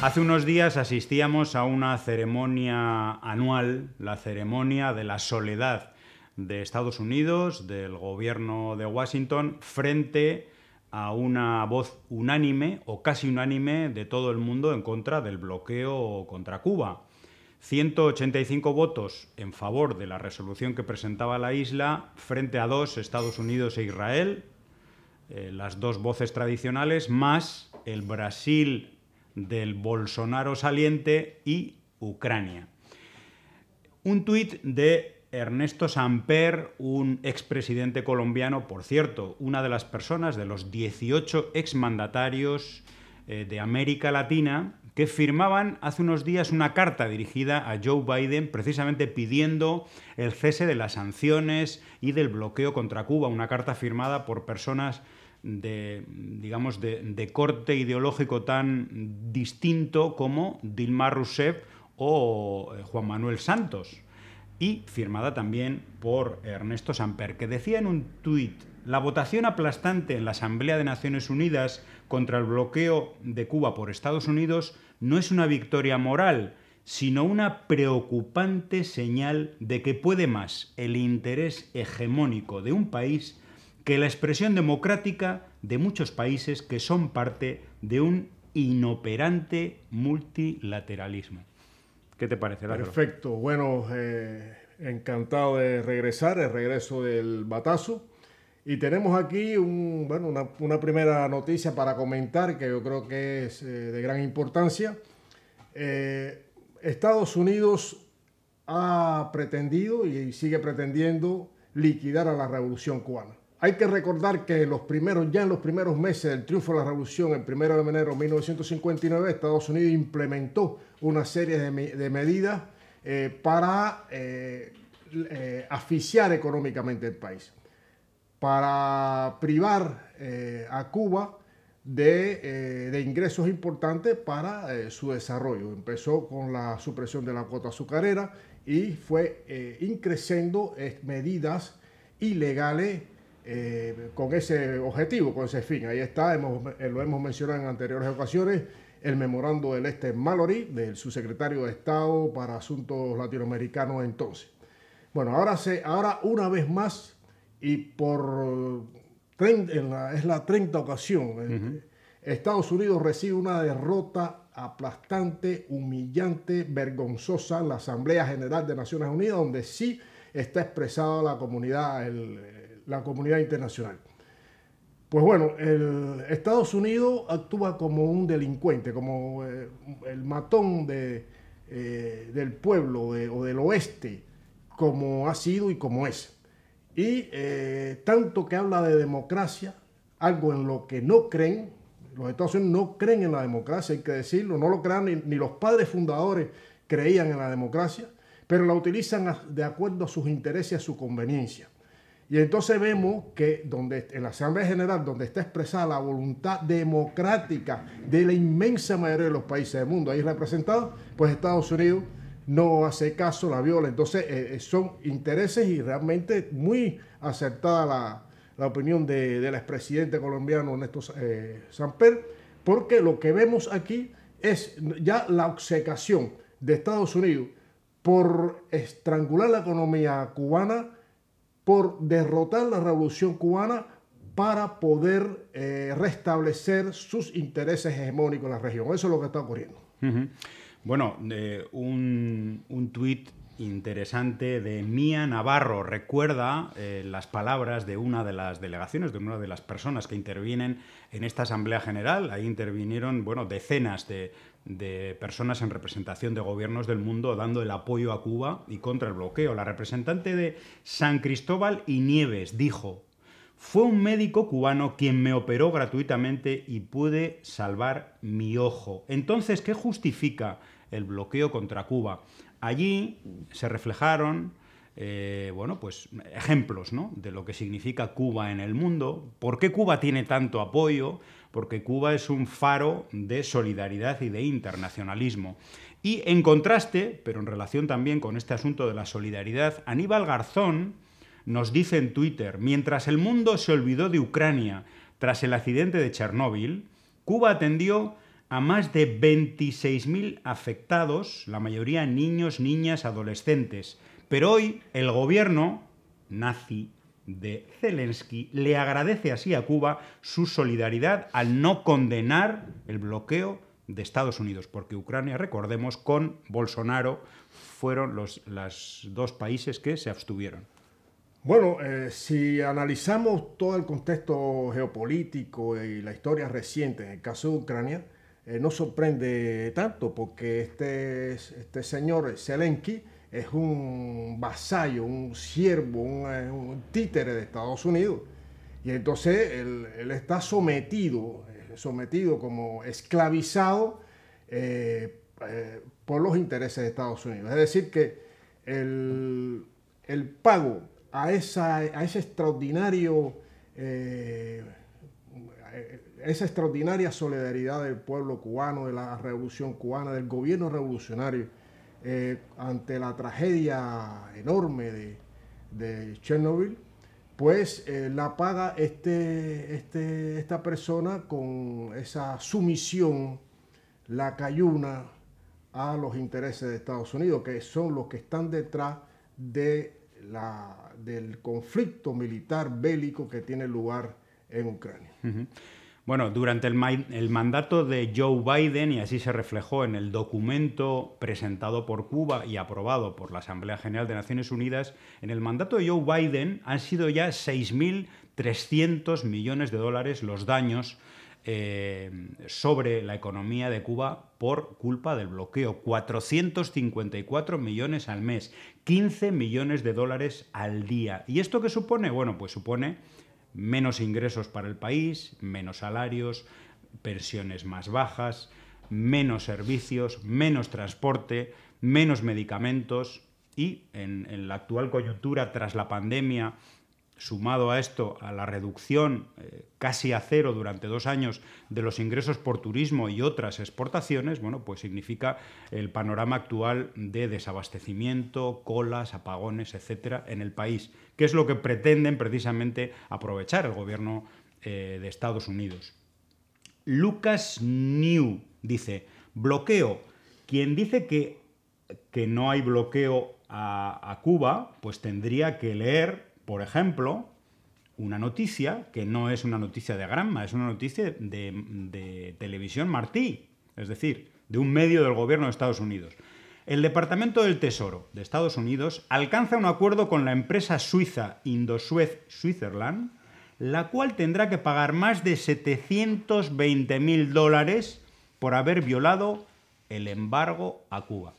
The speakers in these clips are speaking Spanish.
Hace unos días asistíamos a una ceremonia anual, la ceremonia de la soledad de Estados Unidos, del gobierno de Washington, frente a una voz unánime o casi unánime de todo el mundo en contra del bloqueo contra Cuba. 185 votos en favor de la resolución que presentaba la isla frente a dos, Estados Unidos e Israel, eh, las dos voces tradicionales, más el Brasil del Bolsonaro saliente y Ucrania. Un tuit de Ernesto Samper, un expresidente colombiano, por cierto, una de las personas de los 18 exmandatarios eh, de América Latina que firmaban hace unos días una carta dirigida a Joe Biden precisamente pidiendo el cese de las sanciones y del bloqueo contra Cuba, una carta firmada por personas de, digamos, de, corte ideológico tan distinto como Dilma Rousseff o eh, Juan Manuel Santos. Y firmada también por Ernesto Samper, que decía en un tuit, la votación aplastante en la Asamblea de Naciones Unidas contra el bloqueo de Cuba por Estados Unidos no es una victoria moral, sino una preocupante señal de que puede más el interés hegemónico de un país que la expresión democrática de muchos países que son parte de un inoperante multilateralismo. ¿Qué te parece, Perfecto. Bueno, eh, encantado de regresar, el regreso del batazo. Y tenemos aquí bueno, una, primera noticia para comentar que yo creo que es eh, de gran importancia. Eh, Estados Unidos ha pretendido y sigue pretendiendo liquidar a la revolución cubana. Hay que recordar que los primeros, ya en los primeros meses del triunfo de la revolución, el 1 de enero de 1959, Estados Unidos implementó una serie de, medidas eh, para eh, eh, asfixiar económicamente el país, para privar eh, a Cuba de, de, ingresos importantes para su desarrollo. Empezó con la supresión de la cuota azucarera y fue increciendo medidas ilegales eh, con ese objetivo, con ese fin. Ahí está, eh, lo hemos mencionado en anteriores ocasiones, el memorando del Este Mallory, del subsecretario de Estado para Asuntos Latinoamericanos entonces. Bueno, ahora, se, ahora una vez más, y por es la 30 ocasión, eh, Estados Unidos recibe una derrota aplastante, humillante, vergonzosa en la Asamblea General de Naciones Unidas, donde sí está expresada la comunidad, el, la comunidad internacional. Pues bueno, Estados Unidos actúa como un delincuente, como eh, el matón de, eh, del pueblo o del oeste, como ha sido y como es. Y eh, tanto que habla de democracia, algo en lo que no creen, los Estados Unidos no creen en la democracia, hay que decirlo, no lo crean ni, los padres fundadores creían en la democracia, pero la utilizan de acuerdo a sus intereses, y a su conveniencia. Y entonces vemos que donde, en la Asamblea General, donde está expresada la voluntad democrática de la inmensa mayoría de los países del mundo ahí representados, pues Estados Unidos no hace caso, la viola. Entonces eh, eh, son intereses y realmente muy acertada la, opinión del expresidente colombiano Ernesto eh, Samper, porque lo que vemos aquí es ya la obsecación de Estados Unidos por estrangular la economía cubana, por derrotar la revolución cubana para poder eh, restablecer sus intereses hegemónicos en la región. Eso es lo que está ocurriendo. Bueno, eh, un, un tuit interesante de Mía Navarro. Recuerda eh, las palabras de una de las delegaciones, de una de las personas que intervienen en esta Asamblea General. Ahí intervinieron, bueno, decenas de, de personas en representación de gobiernos del mundo dando el apoyo a Cuba y contra el bloqueo. La representante de San Cristóbal y Nieves dijo, fue un médico cubano quien me operó gratuitamente y pude salvar mi ojo. Entonces, ¿qué justifica el bloqueo contra Cuba? Allí se reflejaron eh, bueno, pues ejemplos de lo que significa Cuba en el mundo, por qué Cuba tiene tanto apoyo, porque Cuba es un faro de solidaridad y de internacionalismo. Y en contraste, pero en relación también con este asunto de la solidaridad, Aníbal Garzón nos dice en Twitter, mientras el mundo se olvidó de Ucrania tras el accidente de Chernóbil, Cuba atendió a más de 26.000 afectados, la mayoría niños, niñas, adolescentes. Pero hoy el gobierno nazi de Zelensky le agradece así a Cuba su solidaridad al no condenar el bloqueo de Estados Unidos, porque Ucrania, recordemos, con Bolsonaro fueron los dos países que se abstuvieron. Bueno, eh, si analizamos todo el contexto geopolítico y la historia reciente en el caso de Ucrania, eh, no sorprende tanto porque este, este señor Zelensky es un vasallo, un siervo, eh, un, títere de Estados Unidos. Y entonces él, está sometido, eh, sometido como esclavizado eh, por los intereses de Estados Unidos. Es decir, que el, pago a, a ese extraordinario... esa extraordinaria solidaridad del pueblo cubano, de la revolución cubana, del gobierno revolucionario eh, ante la tragedia enorme de, Chernobyl, pues eh, la paga este, este, esta persona con esa sumisión, la cayuna a los intereses de Estados Unidos, que son los que están detrás de la, del conflicto militar bélico que tiene lugar en Ucrania. Bueno, durante el, mandato de Joe Biden, y así se reflejó en el documento presentado por Cuba y aprobado por la Asamblea General de Naciones Unidas, en el mandato de Joe Biden han sido ya 6.300 millones de dólares los daños eh, sobre la economía de Cuba por culpa del bloqueo. 454 millones al mes, 15 millones de dólares al día. ¿Y esto qué supone? Bueno, pues supone menos ingresos para el país, menos salarios, pensiones más bajas, menos servicios, menos transporte, menos medicamentos y en, en la actual coyuntura tras la pandemia sumado a esto a la reducción eh, casi a cero durante dos años de los ingresos por turismo y otras exportaciones, bueno, pues significa el panorama actual de desabastecimiento, colas, apagones, etcétera, en el país, que es lo que pretenden precisamente aprovechar el gobierno eh, de Estados Unidos. Lucas New dice: bloqueo. Quien dice que, que no hay bloqueo a Cuba, pues tendría que leer por ejemplo, una noticia que no es una noticia de Granma, es una noticia de, televisión Martí, es decir, de un medio del gobierno de Estados Unidos. El Departamento del Tesoro de Estados Unidos alcanza un acuerdo con la empresa suiza Indosuez Switzerland, la cual tendrá que pagar más de 720 mil dólares por haber violado el embargo a Cuba.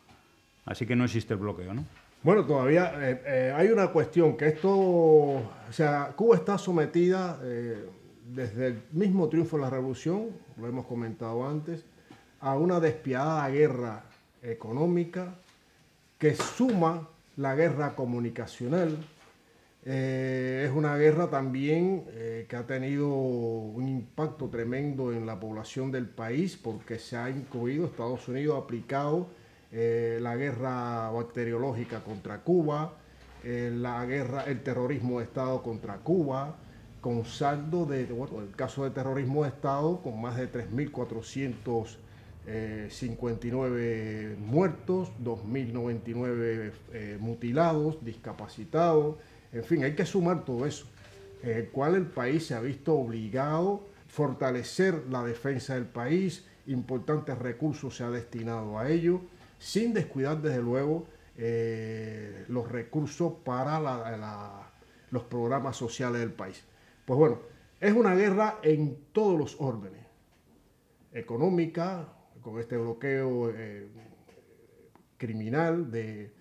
Así que no existe el bloqueo, ¿no? Bueno, todavía eh, eh, hay una cuestión que esto, o sea, Cuba está sometida eh, desde el mismo triunfo de la revolución, lo hemos comentado antes, a una despiadada guerra económica que suma la guerra comunicacional. es una guerra también que ha tenido un impacto tremendo en la población del país porque se ha incluido, Estados Unidos ha aplicado eh, la guerra bacteriológica contra Cuba, eh, la guerra, el terrorismo de Estado contra Cuba, con saldo de, el caso de terrorismo de Estado con más de 3.459 muertos, 2.099 eh, mutilados, discapacitados, en fin, hay que sumar todo eso, en el cual el país se ha visto obligado a fortalecer la defensa del país, importantes recursos se ha destinado a ello sin descuidar desde luego eh, los recursos para los programas sociales del país. Pues bueno, es una guerra en todos los órdenes, económica, con este bloqueo eh, criminal, de,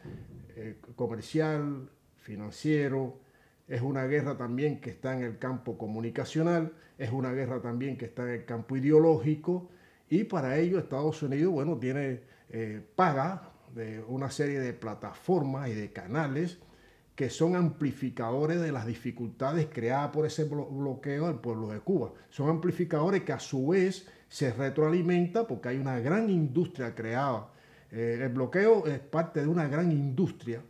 eh, comercial, financiero, es una guerra también que está en el campo comunicacional, es una guerra también que está en el campo ideológico, y para ello Estados Unidos, bueno, tiene eh, paga de una serie de plataformas y de canales que son amplificadores de las dificultades creadas por ese bloqueo del pueblo de Cuba. Son amplificadores que a su vez se retroalimenta porque hay una gran industria creada. Eh, el bloqueo es parte de una gran industria,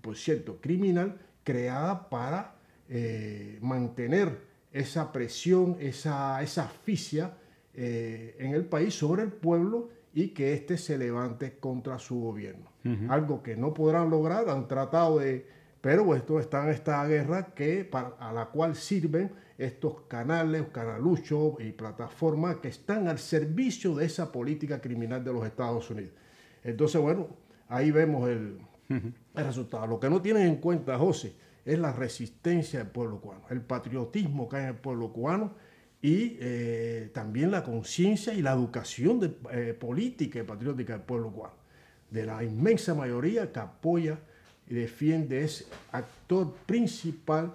por cierto, criminal, creada para eh, mantener esa presión, esa, esa asfixia en el país sobre el pueblo y que éste se levante contra su gobierno. Algo que no podrán lograr, han tratado de... Pero esto está en esta guerra que, a la cual sirven estos canales, canaluchos y plataformas que están al servicio de esa política criminal de los Estados Unidos. Entonces, bueno, ahí vemos el, el resultado. Lo que no tienen en cuenta, José, es la resistencia del pueblo cubano, el patriotismo que hay en el pueblo cubano y eh, también la conciencia y la educación eh, política y patriótica del pueblo cubano, de la inmensa mayoría que apoya y defiende, ese actor principal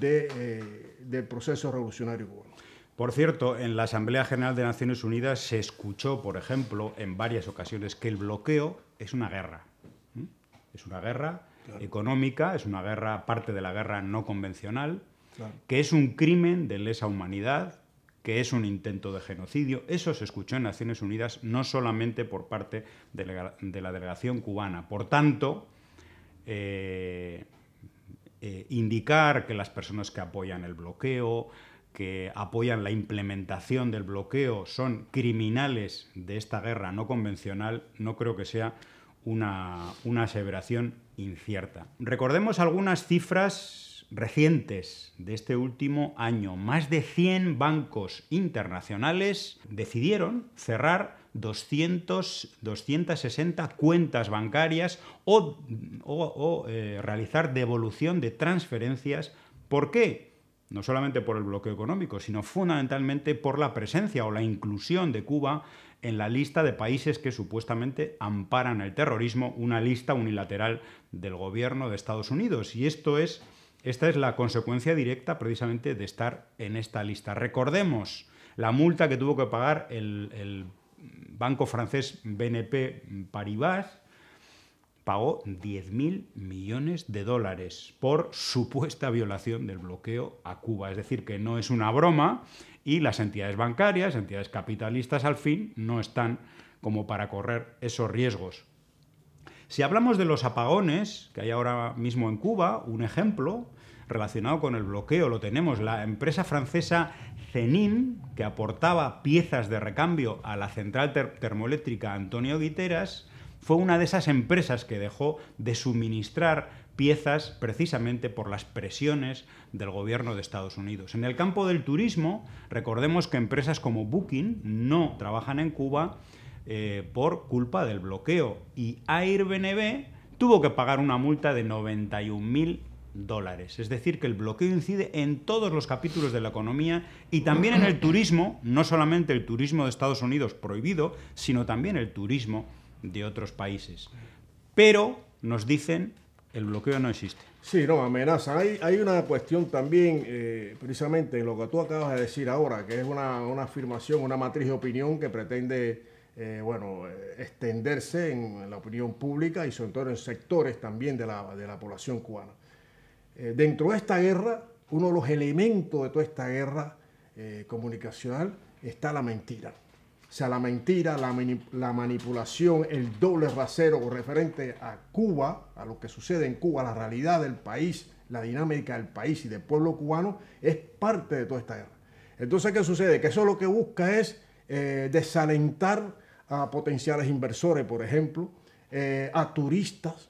eh, del proceso revolucionario cubano. Por cierto, en la Asamblea General de Naciones Unidas se escuchó, por ejemplo, en varias ocasiones que el bloqueo es una guerra. Es una guerra económica, es una guerra, parte de la guerra no convencional, que es un crimen de lesa humanidad, que es un intento de genocidio. Eso se escuchó en Naciones Unidas no solamente por parte de la, delegación cubana. Por tanto, eh, eh, indicar que las personas que apoyan el bloqueo, que apoyan la implementación del bloqueo, son criminales de esta guerra no convencional, no creo que sea una, una aseveración incierta. Recordemos algunas cifras recientes de este último año, más de 100 bancos internacionales decidieron cerrar 200, 260 cuentas bancarias o, eh, realizar devolución de transferencias. ¿Por qué? No solamente por el bloqueo económico, sino fundamentalmente por la presencia o la inclusión de Cuba en la lista de países que supuestamente amparan el terrorismo, una lista unilateral del gobierno de Estados Unidos. Y esto es esta es la consecuencia directa precisamente de estar en esta lista. Recordemos la multa que tuvo que pagar el, banco francés BNP Paribas, pagó 10.000 millones de dólares por supuesta violación del bloqueo a Cuba. Es decir, que no es una broma y las entidades bancarias, entidades capitalistas al fin, no están como para correr esos riesgos. Si hablamos de los apagones, que hay ahora mismo en Cuba, un ejemplo relacionado con el bloqueo lo tenemos. La empresa francesa Zenin, que aportaba piezas de recambio a la central termoeléctrica Antonio Guiteras, fue una de esas empresas que dejó de suministrar piezas precisamente por las presiones del gobierno de Estados Unidos. En el campo del turismo, recordemos que empresas como Booking no trabajan en Cuba eh, por culpa del bloqueo. Y Airbnb tuvo que pagar una multa de 91.000 dólares. Es decir, que el bloqueo incide en todos los capítulos de la economía y también en el turismo, no solamente el turismo de Estados Unidos prohibido, sino también el turismo de otros países. Pero nos dicen, el bloqueo no existe. Sí, no, amenaza. Hay, hay una cuestión también, eh, precisamente en lo que tú acabas de decir ahora, que es una, una afirmación, una matriz de opinión que pretende eh, bueno, extenderse en la opinión pública y sobre todo en sectores también de la, población cubana. Eh, dentro de esta guerra, uno de los elementos de toda esta guerra eh, comunicacional está la mentira. O sea, la mentira, la, la manipulación, el doble rasero referente a Cuba, a lo que sucede en Cuba, la realidad del país, la dinámica del país y del pueblo cubano, es parte de toda esta guerra. Entonces, ¿qué sucede? Que eso lo que busca es desalentar a potenciales inversores, por ejemplo, eh, a turistas.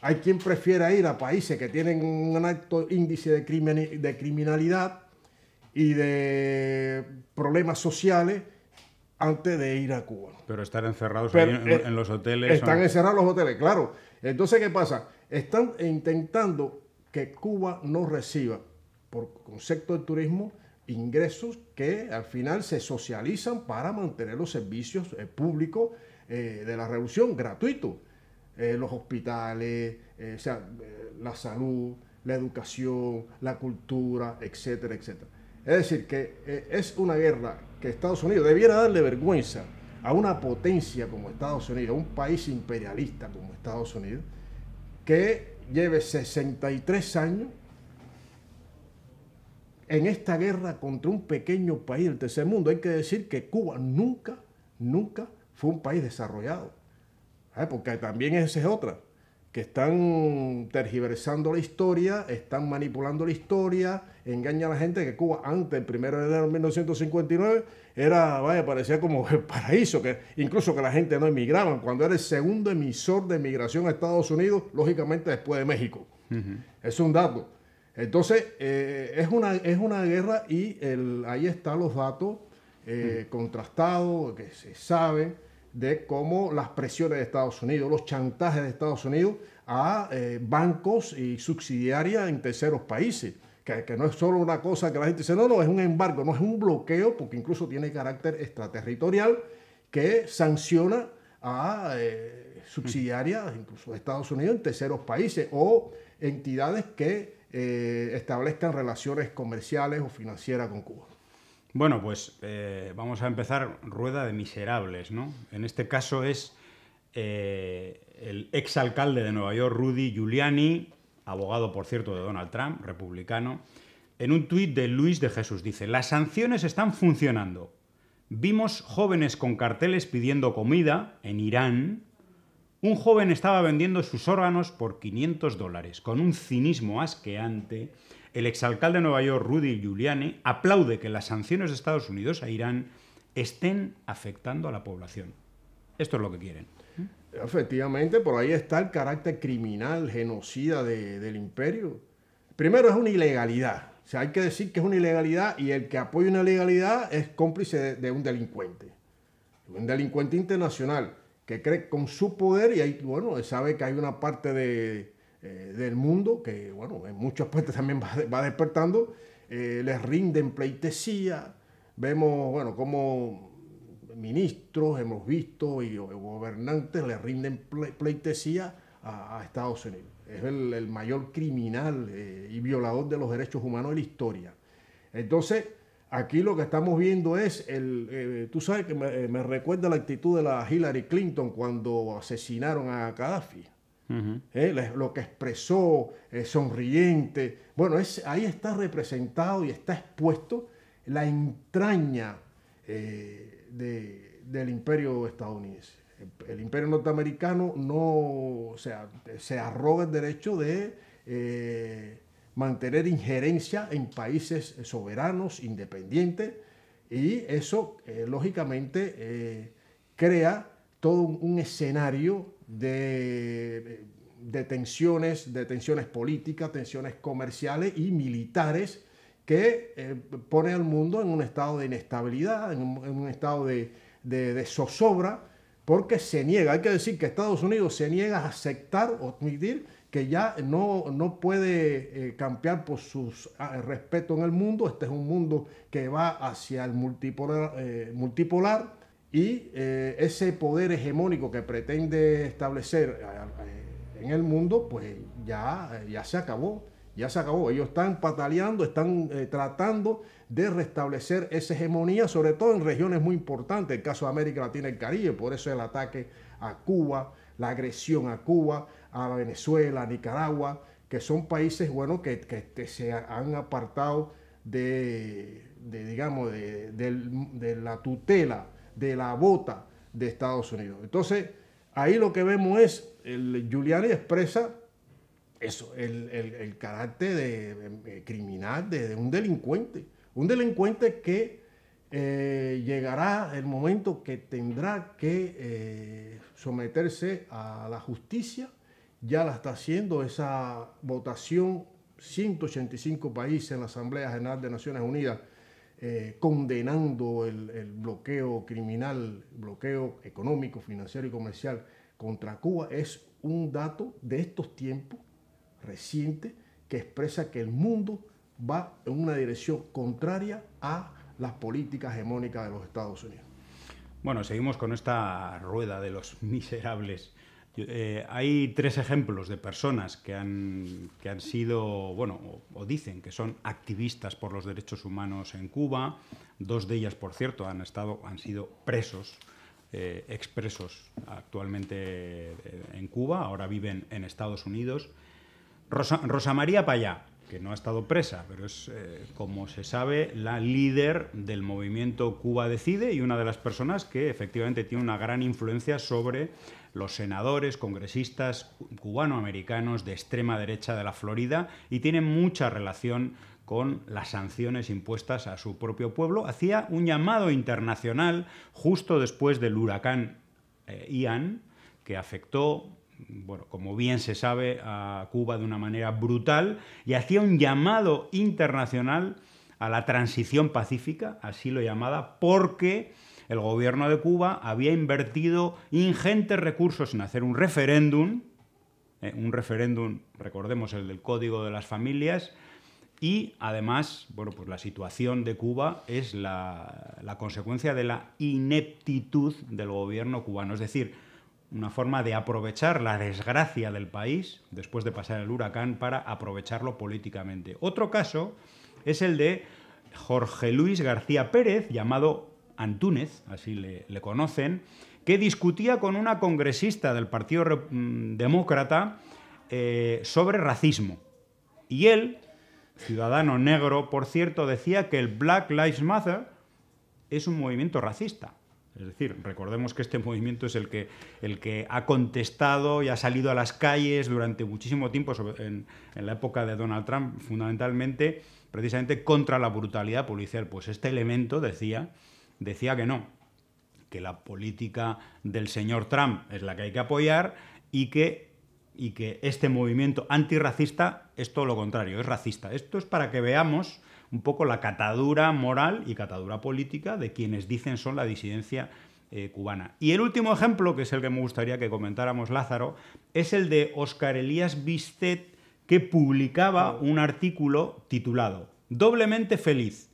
Hay quien prefiera ir a países que tienen un alto índice de, crimen, de criminalidad y de problemas sociales antes de ir a Cuba. Pero estar encerrados eh, en, los hoteles. Están encerrados los hoteles, claro. Entonces, ¿qué pasa? Están intentando que Cuba no reciba, por concepto de turismo, ingresos que al final se socializan para mantener los servicios eh, públicos eh, de la revolución gratuitos. Eh, los hospitales, sea, la salud, la educación, la cultura, etcétera, etcétera. Es decir, que es una guerra que Estados Unidos debiera darle vergüenza a una potencia como Estados Unidos, a un país imperialista como Estados Unidos, que lleve 63 años en esta guerra contra un pequeño país del tercer mundo. Hay que decir que Cuba nunca, nunca fue un país desarrollado. Ah, porque también esa es otra, que están tergiversando la historia, están manipulando la historia, engañan a la gente que Cuba antes, el primero de enero de 1959, era, vaya, parecía como el paraíso, que incluso que la gente no emigraba, cuando era el segundo emisor de migración a Estados Unidos, lógicamente después de México. Es un dato. Entonces, eh, es, una, es una guerra y ahí están los datos eh, contrastados, que se sabe de cómo las presiones de Estados Unidos, los chantajes de Estados Unidos a eh, bancos y subsidiarias en terceros países. Que, que, no es solo una cosa que la gente dice, no, no, es un embargo, no es un bloqueo, porque incluso tiene carácter extraterritorial que sanciona a subsidiarias, incluso de Estados Unidos, en terceros países o entidades que eh, establezcan relaciones comerciales o financieras con Cuba. Bueno, pues eh, vamos a empezar rueda de miserables, ¿no? En este caso es eh, el exalcalde de Nueva York, Rudy Giuliani, abogado, por cierto, de Donald Trump, republicano, en un tuit de Luis de Jesús dice, las sanciones están funcionando. Vimos jóvenes con carteles pidiendo comida en Irán, un joven estaba vendiendo sus órganos por 500 dólares. Con un cinismo asqueante, el exalcalde de Nueva York, Rudy Giuliani, aplaude que las sanciones de Estados Unidos a Irán estén afectando a la población. Esto es lo que quieren. Efectivamente, por ahí está el carácter criminal, genocida del imperio. Primero es una ilegalidad. O hay que decir que es una ilegalidad y el que apoya una ilegalidad es cómplice de un delincuente. Un delincuente internacional que cree con su poder y ahí bueno, sabe que hay una parte eh, del mundo que, bueno, en muchas partes también va, despertando, eh, les rinden pleitesía, vemos, bueno, como ministros hemos visto y gobernantes le rinden pleitesía a, Estados Unidos. Es el, mayor criminal eh, y violador de los derechos humanos de la historia. Entonces, Aquí lo que estamos viendo es, el, eh, tú sabes que eh, me, recuerda la actitud de la Hillary Clinton cuando asesinaron a Gaddafi. Eh, lo que expresó, sonriente. Bueno, ahí está representado y está expuesto la entraña del imperio estadounidense. El, imperio norteamericano no, o sea, se arroga el derecho de mantener injerencia en países eh, soberanos, independientes, y eso eh, lógicamente eh, crea todo un, escenario de, de, tensiones, de tensiones políticas, tensiones comerciales y militares que pone al mundo en un estado de inestabilidad, en un, estado de, de zozobra, porque se niega, hay que decir que Estados Unidos se niega a aceptar o admitir que ya no, puede cambiar eh, campear por su ah, eh, respeto en el mundo. Este es un mundo que va hacia el multipolar, eh, multipolar y ese poder hegemónico que pretende establecer en el mundo, pues ya, ya se acabó. Ya se acabó. Ellos están pataleando, están tratando de restablecer esa hegemonía, sobre todo en regiones muy importantes. El caso de América Latina y el Caribe, por eso el ataque a Cuba, la agresión a Cuba, a Venezuela, a Nicaragua, que son países, que, se han apartado de, digamos, de, la tutela, de la bota de Estados Unidos. Entonces, ahí lo que vemos es, el Giuliani expresa eso, el, carácter de, eh, criminal de, un delincuente, un delincuente que eh, llegará el momento que tendrá que eh, someterse a la justicia ya la está haciendo esa votación, 185 países en la Asamblea General de Naciones Unidas eh, condenando el, bloqueo criminal, bloqueo económico, financiero y comercial contra Cuba, es un dato de estos tiempos recientes que expresa que el mundo va en una dirección contraria a las políticas hegemónicas de los Estados Unidos. Bueno, seguimos con esta rueda de los miserables eh, hay tres ejemplos de personas que han, sido, bueno, o, dicen que son activistas por los derechos humanos en Cuba. Dos de ellas, por cierto, han, estado, han sido presos, eh, expresos actualmente eh, en Cuba, ahora viven en Estados Unidos. Rosa María Payá, que no ha estado presa, pero es, eh, como se sabe, la líder del movimiento Cuba Decide y una de las personas que efectivamente tiene una gran influencia sobre los senadores, congresistas cubanoamericanos de extrema derecha de la Florida y tiene mucha relación con las sanciones impuestas a su propio pueblo. Hacía un llamado internacional justo después del huracán eh, Ian, que afectó bueno, como bien se sabe, a Cuba de una manera brutal y hacía un llamado internacional a la transición pacífica, así lo llamaba, porque el gobierno de Cuba había invertido ingentes recursos en hacer un referéndum, eh, un referéndum, recordemos el del Código de las Familias, y además, bueno, pues la situación de Cuba es la, la consecuencia de la ineptitud del gobierno cubano, es decir, una forma de aprovechar la desgracia del país después de pasar el huracán para aprovecharlo políticamente. Otro caso es el de Jorge Luis García Pérez, llamado Antúnez, así le, conocen, que discutía con una congresista del Partido mm, Demócrata eh, sobre racismo. Y él, ciudadano negro, por cierto, decía que el Black Lives Matter es un movimiento racista. Es decir, recordemos que este movimiento es el que, el que ha contestado y ha salido a las calles durante muchísimo tiempo, en, la época de Donald Trump, fundamentalmente, precisamente contra la brutalidad policial. Pues este elemento decía, decía que no, que la política del señor Trump es la que hay que apoyar y que, y que este movimiento antirracista es todo lo contrario, es racista. Esto es para que veamos un poco la catadura moral y catadura política de quienes dicen son la disidencia eh, cubana. Y el último ejemplo, que es el que me gustaría que comentáramos, Lázaro, es el de Oscar Elías Bistet, que publicaba un artículo titulado Doblemente feliz.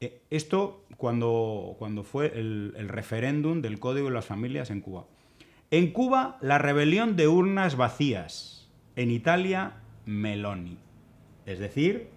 Eh, esto cuando, cuando, fue el referéndum del Código de las Familias en Cuba. En Cuba, la rebelión de urnas vacías. En Italia, Meloni. Es decir,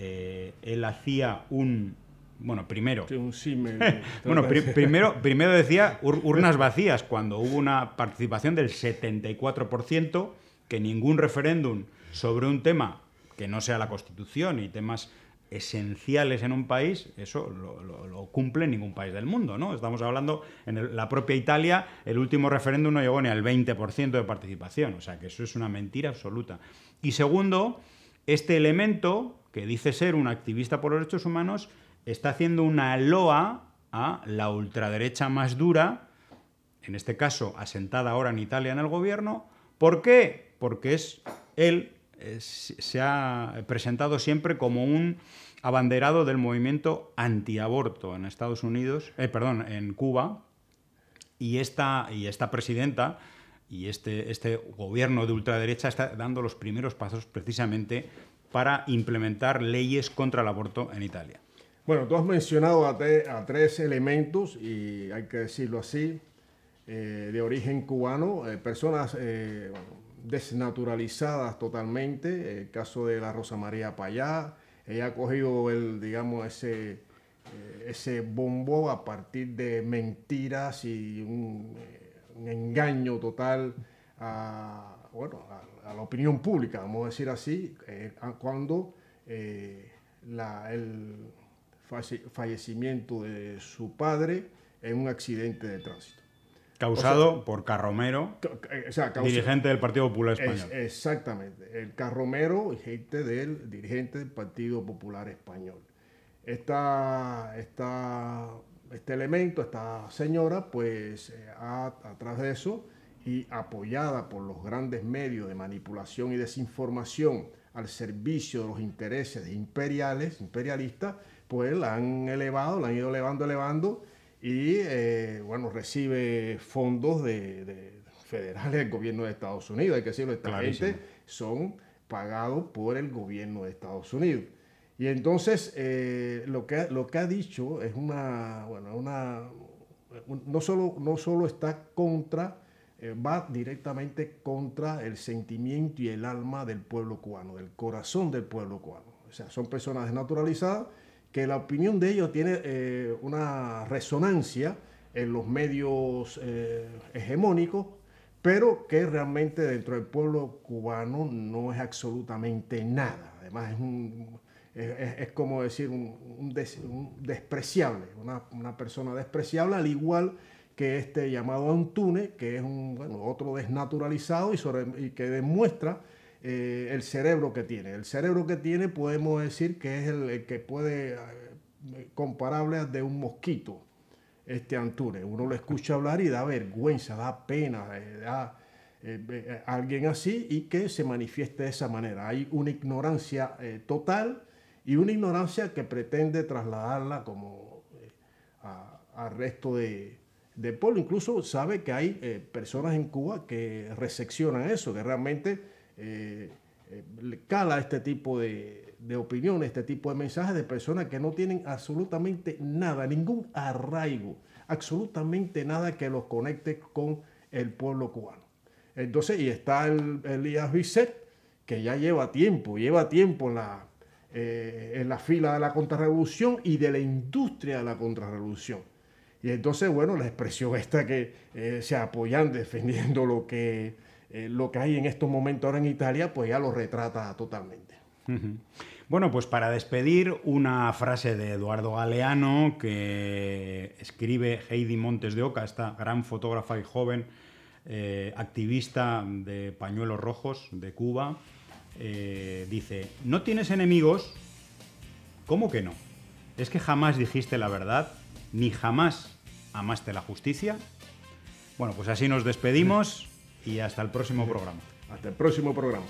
eh, él hacía un... Bueno, primero. bueno, primero, primero decía urnas vacías, cuando hubo una participación del 74%, que ningún referéndum sobre un tema que no sea la Constitución y temas esenciales en un país, eso lo, cumple ningún país del mundo, ¿no? Estamos hablando, en la propia Italia, el último referéndum no llegó ni al 20% de participación, o sea que eso es una mentira absoluta. Y segundo, este elemento, que dice ser un activista por los derechos humanos, está haciendo una loa a la ultraderecha más dura, en este caso asentada ahora en Italia en el gobierno. ¿Por qué? Porque es él eh, se ha presentado siempre como un abanderado del movimiento antiaborto en Estados Unidos, eh, perdón, en Cuba, y esta, y esta presidenta y este, este gobierno de ultraderecha está dando los primeros pasos precisamente para implementar leyes contra el aborto en Italia. Bueno, tú has mencionado a, tres elementos, y hay que decirlo así, eh, de origen cubano, eh, personas eh, desnaturalizadas totalmente, el caso de la Rosa María Payá, ella ha cogido el, digamos, ese, ese bombo a partir de mentiras y un engaño total a, bueno, a, la opinión pública, vamos a decir así, eh, cuando eh, la, el fallecimiento de su padre en un accidente de tránsito. Causado por Carromero, eh, dirigente del Partido Popular Español. exactamente, el Carromero, del dirigente del Partido Popular Español. está esta este elemento, esta señora, pues eh, a, través de eso y apoyada por los grandes medios de manipulación y desinformación al servicio de los intereses imperiales, imperialistas, pues la han elevado, la han ido elevando, elevando y eh, bueno, recibe fondos de, federales del gobierno de Estados Unidos. Hay que decirlo, esta son pagados por el gobierno de Estados Unidos. Y entonces eh, lo, que, lo que ha dicho es una, bueno, una, no, solo, no solo está contra, eh, va directamente contra el sentimiento y el alma del pueblo cubano, del corazón del pueblo cubano. O sea, son personas desnaturalizadas que la opinión de ellos tiene eh, una resonancia en los medios hegemónicos, pero que realmente dentro del pueblo cubano no es absolutamente nada. Además es un es, como decir un, despreciable, una, persona despreciable, al igual que este llamado Antune, que es un, otro desnaturalizado y, que demuestra eh, el cerebro que tiene. El cerebro que tiene podemos decir que es el, que puede eh, comparable al de un mosquito, este Antune. Uno lo escucha hablar y da vergüenza, da pena, eh, da... alguien así y que se manifieste de esa manera. Hay una ignorancia total y una ignorancia que pretende trasladarla como eh, al resto de, pueblo. Incluso sabe que hay eh, personas en Cuba que recepcionan eso, que realmente eh, eh cala este tipo de, de opiniones, este tipo de mensajes de personas que no tienen absolutamente nada, ningún arraigo, absolutamente nada que los conecte con el pueblo cubano. Entonces, y está el Elías Bisset, que ya lleva tiempo, lleva tiempo en la eh, en la fila de la contrarrevolución y de la industria de la contrarrevolución. Y entonces, bueno, la expresión esta que eh, se apoyan defendiendo lo que, eh, lo que hay en estos momentos ahora en Italia, pues ya lo retrata totalmente. Bueno, pues para despedir, una frase de Eduardo Galeano que escribe Heidi Montes de Oca, esta gran fotógrafa y joven activista de pañuelos rojos de Cuba, eh, dice, ¿no tienes enemigos? ¿Cómo que no? ¿Es que jamás dijiste la verdad? ¿Ni jamás amaste la justicia? Bueno, pues así nos despedimos y hasta el próximo programa. Hasta el próximo programa.